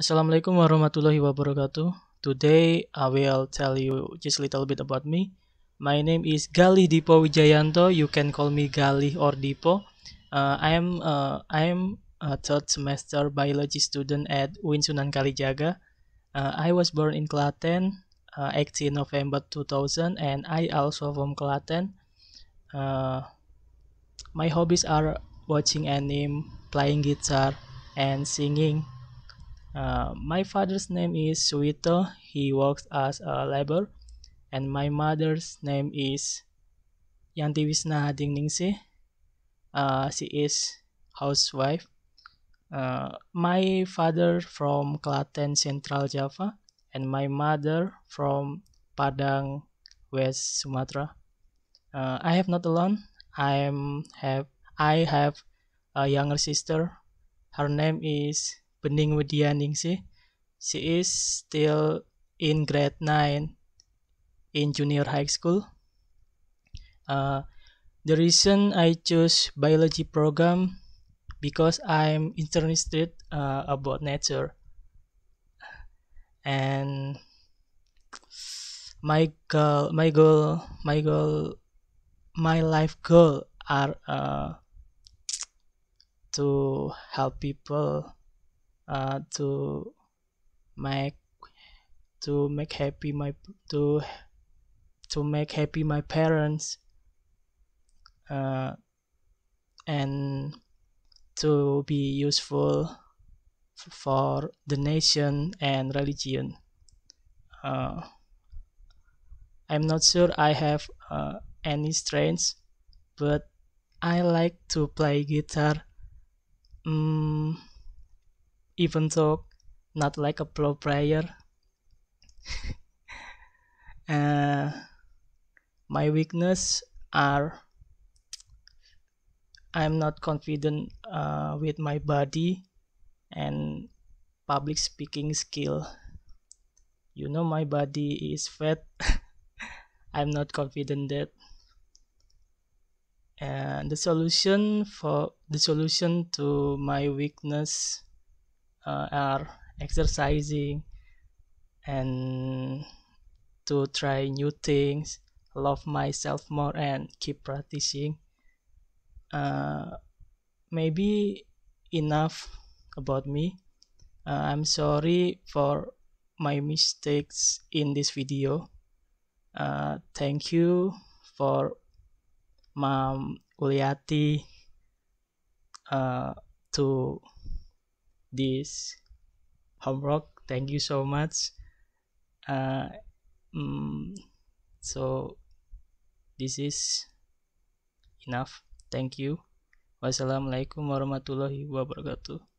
Assalamualaikum warahmatullahi wabarakatuh. Today I will tell you just a little bit about me. My name is Galih Dipo Wijayanto. You can call me Galih or Dipo. Uh, I am uh, I am a third semester biology student at UIN Sunan Kalijaga. Uh, I was born in Klaten, uh, 18 November 2000, and I also from Klaten. Uh, my hobbies are watching anime, playing guitar, and singing. Uh, my father's name is Suito. He works as a laborer. And my mother's name is Yanti Wisna Dingningsi. Uh, she is housewife. Uh, my father from Klaten, Central Java, and my mother from Padang, West Sumatra. Uh, I have not alone. I am have I have a younger sister. Her name is ending Widyaningsih. She is still in grade 9 in junior high school. Uh, the reason I chose biology program because I'm interested uh, about nature and my goal my goal my goal my life goal are uh, to help people uh, to make to make happy my to to make happy my parents uh, and to be useful for the nation and religion uh, I'm not sure I have uh, any strengths but I like to play guitar um, even though not like a pro player. uh, my weakness are I'm not confident uh, with my body and public speaking skill. You know my body is fat. I'm not confident that. And the solution for the solution to my weakness uh, are exercising and to try new things love myself more and keep practicing uh, maybe enough about me uh, i'm sorry for my mistakes in this video uh, thank you for mom uliati uh, to this homework. Thank you so much. Uh, mm, so this is enough. Thank you. Wassalamualaikum warahmatullahi wabarakatuh.